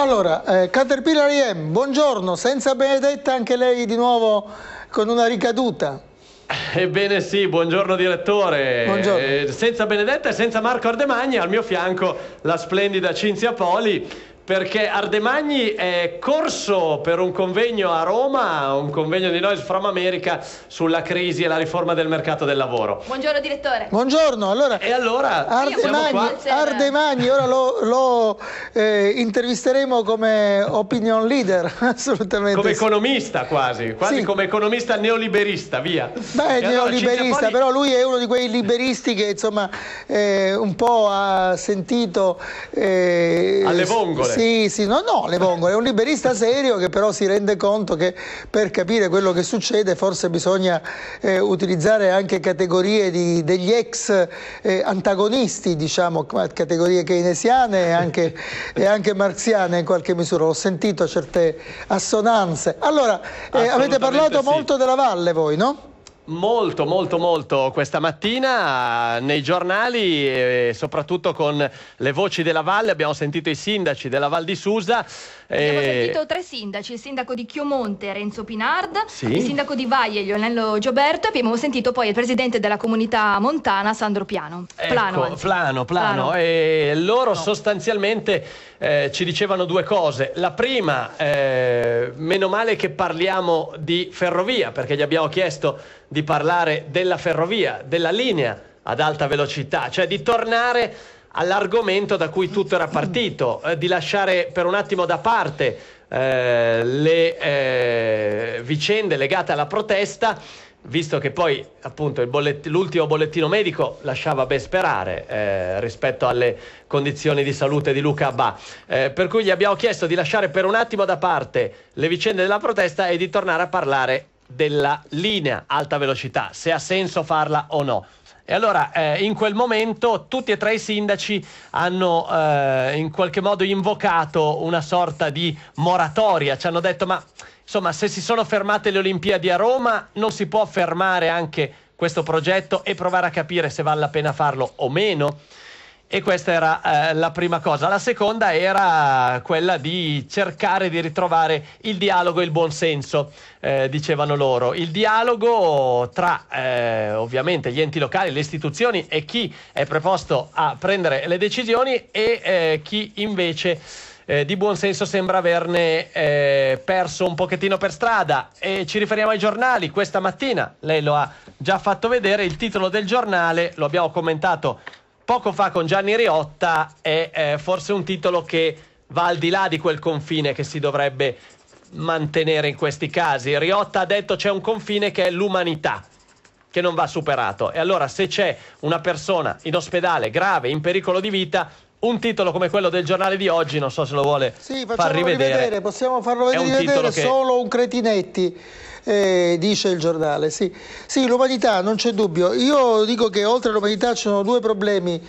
Allora, eh, Caterpillar IM, buongiorno, senza Benedetta anche lei di nuovo con una ricaduta. Ebbene sì, buongiorno direttore. Buongiorno. Eh, senza Benedetta e senza Marco Ardemagni, al mio fianco la splendida Cinzia Poli perché Ardemagni è corso per un convegno a Roma, un convegno di Noise From America sulla crisi e la riforma del mercato del lavoro. Buongiorno direttore. Buongiorno, allora... E allora... Ardemagni, Ardemagni ora lo, lo eh, intervisteremo come opinion leader, assolutamente. Come economista quasi, quasi sì. come economista neoliberista, via. Beh, e neoliberista, allora, Poli... però lui è uno di quei liberisti che insomma eh, un po' ha sentito... Eh, Alle vongole. Sì, sì, sì, no, no, le vongole. È un liberista serio che però si rende conto che per capire quello che succede forse bisogna eh, utilizzare anche categorie di, degli ex eh, antagonisti, diciamo, categorie keynesiane e anche, e anche, marziane in qualche misura. Ho sentito certe assonanze. Allora, eh, avete parlato sì. molto della valle voi, no? molto molto molto questa mattina nei giornali e eh, soprattutto con le voci della valle abbiamo sentito i sindaci della Val di Susa abbiamo eh, sentito tre sindaci il sindaco di Chiomonte Renzo Pinard sì. il sindaco di Valle Lionello Gioberto e abbiamo sentito poi il presidente della comunità montana Sandro Piano ecco, Plano, Plano, Plano, Plano. e loro no. sostanzialmente eh, ci dicevano due cose. La prima, eh, meno male che parliamo di ferrovia, perché gli abbiamo chiesto di parlare della ferrovia, della linea ad alta velocità, cioè di tornare all'argomento da cui tutto era partito, eh, di lasciare per un attimo da parte eh, le eh, vicende legate alla protesta visto che poi appunto, bollett- l'ultimo bollettino medico lasciava ben sperare eh, rispetto alle condizioni di salute di Luca Abba, eh, per cui gli abbiamo chiesto di lasciare per un attimo da parte le vicende della protesta e di tornare a parlare della linea alta velocità, se ha senso farla o no. E allora eh, in quel momento tutti e tre i sindaci hanno eh, in qualche modo invocato una sorta di moratoria, ci hanno detto ma insomma se si sono fermate le Olimpiadi a Roma non si può fermare anche questo progetto e provare a capire se vale la pena farlo o meno. E questa era eh, la prima cosa. La seconda era quella di cercare di ritrovare il dialogo e il buonsenso, eh, dicevano loro. Il dialogo tra eh, ovviamente gli enti locali, le istituzioni e chi è preposto a prendere le decisioni e eh, chi invece eh, di buonsenso sembra averne eh, perso un pochettino per strada e ci riferiamo ai giornali questa mattina lei lo ha già fatto vedere il titolo del giornale lo abbiamo commentato poco fa con Gianni Riotta è eh, forse un titolo che va al di là di quel confine che si dovrebbe mantenere in questi casi. Riotta ha detto c'è un confine che è l'umanità che non va superato. E allora se c'è una persona in ospedale grave, in pericolo di vita, un titolo come quello del giornale di oggi, non so se lo vuole sì, far rivedere. rivedere. Possiamo farlo vedere, rivedere che... solo un cretinetti eh, dice il giornale. Sì, sì l'umanità, non c'è dubbio. Io dico che oltre all'umanità ci sono due problemi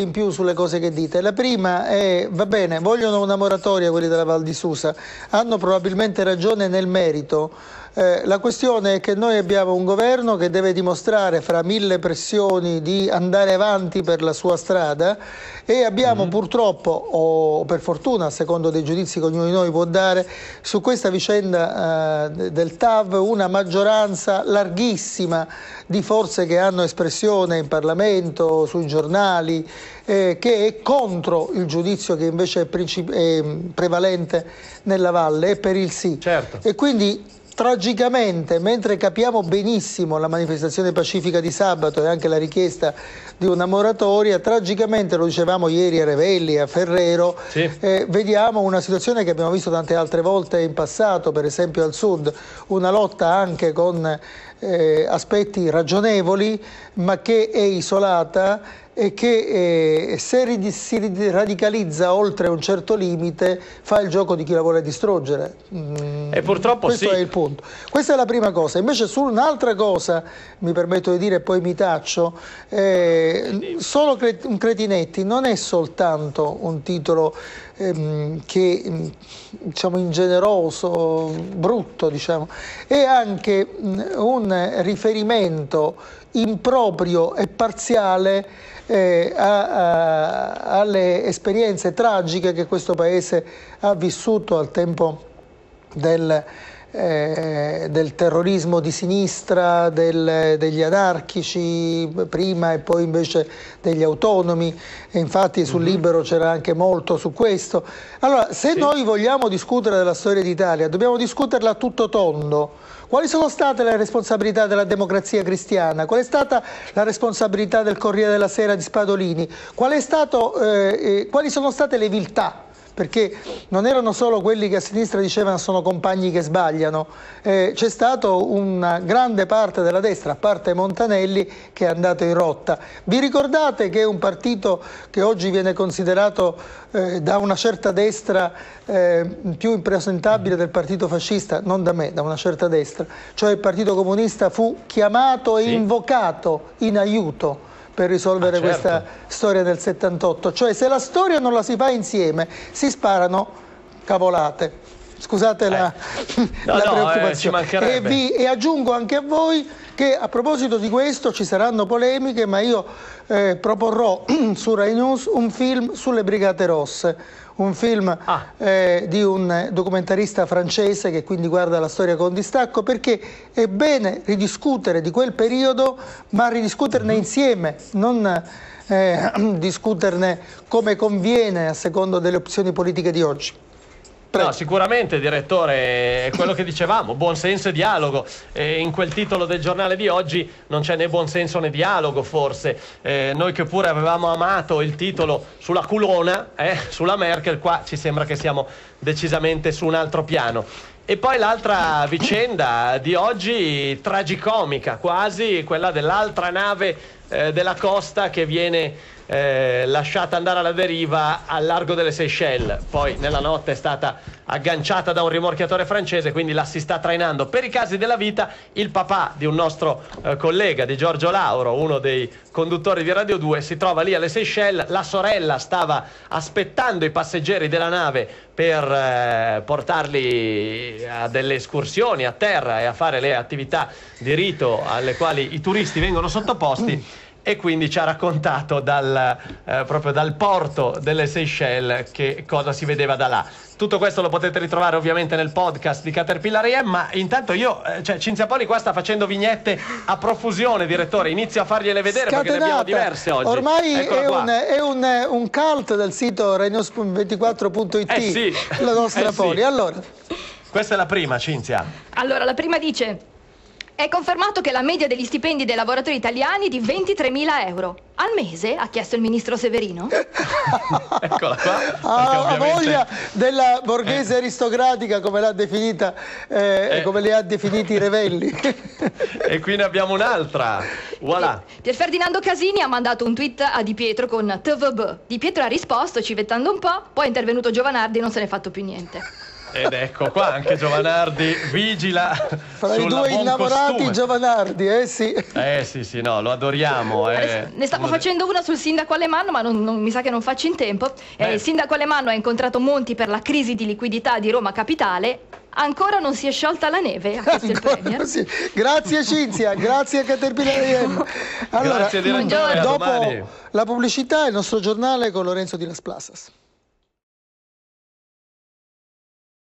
in più sulle cose che dite. La prima è, va bene, vogliono una moratoria quelli della Val di Susa, hanno probabilmente ragione nel merito. Eh, la questione è che noi abbiamo un governo che deve dimostrare fra mille pressioni di andare avanti per la sua strada e abbiamo mm purtroppo, o per fortuna, a secondo dei giudizi che ognuno di noi può dare, su questa vicenda eh, del TAV una maggioranza larghissima di forze che hanno espressione in Parlamento, sui giornali, eh, che è contro il giudizio che invece è, è mm, prevalente nella valle, è per il sì. Certo. E quindi tragicamente, mentre capiamo benissimo la manifestazione pacifica di sabato e anche la richiesta di una moratoria, tragicamente, lo dicevamo ieri a Revelli, a Ferrero, sì. eh, vediamo una situazione che abbiamo visto tante altre volte in passato, per esempio al sud, una lotta anche con eh, aspetti ragionevoli, ma che è isolata e che eh, se rid- si radicalizza oltre un certo limite fa il gioco di chi la vuole distruggere. Mm, e purtroppo questo sì. è il punto. Questa è la prima cosa. Invece su un'altra cosa, mi permetto di dire e poi mi taccio, eh, solo cre- Cretinetti non è soltanto un titolo ehm, che diciamo ingeneroso, brutto, diciamo, è anche mh, mm, un riferimento improprio e parziale eh, a, a, alle esperienze tragiche che questo Paese ha vissuto al tempo del eh, del terrorismo di sinistra, del, degli anarchici prima e poi invece degli autonomi, e infatti sul mhm. Libero c'era anche molto su questo. Allora, se sì. noi vogliamo discutere della storia d'Italia, dobbiamo discuterla a tutto tondo. Quali sono state le responsabilità della democrazia cristiana? Qual è stata la responsabilità del Corriere della Sera di Spadolini? Qual stato, eh, eh, quali sono state le viltà perché non erano solo quelli che a sinistra dicevano sono compagni che sbagliano, eh, c'è stata una grande parte della destra, a parte Montanelli, che è andato in rotta. Vi ricordate che un partito che oggi viene considerato eh, da una certa destra eh, più impresentabile del partito fascista, non da me, da una certa destra, cioè il partito comunista fu chiamato e sì. invocato in aiuto per risolvere ah, certo. questa storia del 78. Cioè se la storia non la si fa insieme si sparano cavolate. Scusate la, eh. no, la no, eh, preoccupazione. Eh, e, vi, e aggiungo anche a voi che a proposito di questo ci saranno polemiche, ma io eh, proporrò su Rai News un film sulle Brigate Rosse, un film ah. eh, di un documentarista francese che quindi guarda la storia con distacco, perché è bene ridiscutere di quel periodo, ma ridiscuterne mhm. insieme, non eh, discuterne come conviene a secondo delle opzioni politiche di oggi. No, sicuramente direttore, è quello che dicevamo, buonsenso e dialogo. Eh, in quel titolo del giornale di oggi non c'è né buonsenso né dialogo forse. Eh, noi che pure avevamo amato il titolo sulla culona, eh, sulla Merkel, qua ci sembra che siamo decisamente su un altro piano. E poi l'altra vicenda di oggi, tragicomica quasi, quella dell'altra nave eh, della costa che viene eh, lasciata andare alla deriva al largo delle Seychelles. Poi nella notte è stata agganciata da un rimorchiatore francese, quindi la si sta trainando. Per i casi della vita, il papà di un nostro eh, collega, di Giorgio Lauro, uno dei conduttori di Radio 2, si trova lì alle Seychelles. La sorella stava aspettando i passeggeri della nave per eh, portarli eh, a delle escursioni a terra e a fare le attività di rito alle quali i turisti vengono sottoposti e quindi ci ha raccontato dal, eh, proprio dal porto delle Seychelles che cosa si vedeva da là. Tutto questo lo potete ritrovare ovviamente nel podcast di Caterpillar AM, ma intanto io, eh, cioè Cinzia Poli qua sta facendo vignette a profusione, direttore, inizio a fargliele vedere Scatenate. perché ne abbiamo diverse oggi. Ormai è, un, è un, un, cult del sito regnos24.it eh sì. la nostra eh Poli. Sì. Allora. Questa è la prima, Cinzia. Allora, la prima dice... È confermato che la media degli stipendi dei lavoratori italiani è di 23.000 euro. Al mese? ha chiesto il ministro Severino. Eccola qua. Ah, ovviamente... La voglia della borghese eh. aristocratica, come l'ha definita, eh, eh. come le ha definiti i Revelli. e qui ne abbiamo un'altra. Voilà. Pier Ferdinando Casini ha mandato un tweet a Di Pietro con TVB. Di Pietro ha risposto civettando un po', poi è intervenuto Giovanardi e non se ne è fatto più niente. Ed ecco qua anche Giovanardi vigila. Fra i due innamorati costume. Giovanardi, eh sì. Eh sì, sì, no, lo adoriamo. Eh. Ne stavo facendo una sul sindaco Alemanno, ma non, non, mi sa che non faccio in tempo. Eh, eh, il sindaco Alemanno ha incontrato Monti per la crisi di liquidità di Roma Capitale Ancora non si è sciolta la neve, sì. Grazie Cinzia, grazie Caterpillar IM. Allora, grazie, dopo domani. la pubblicità, il nostro giornale con Lorenzo di Las Plazas.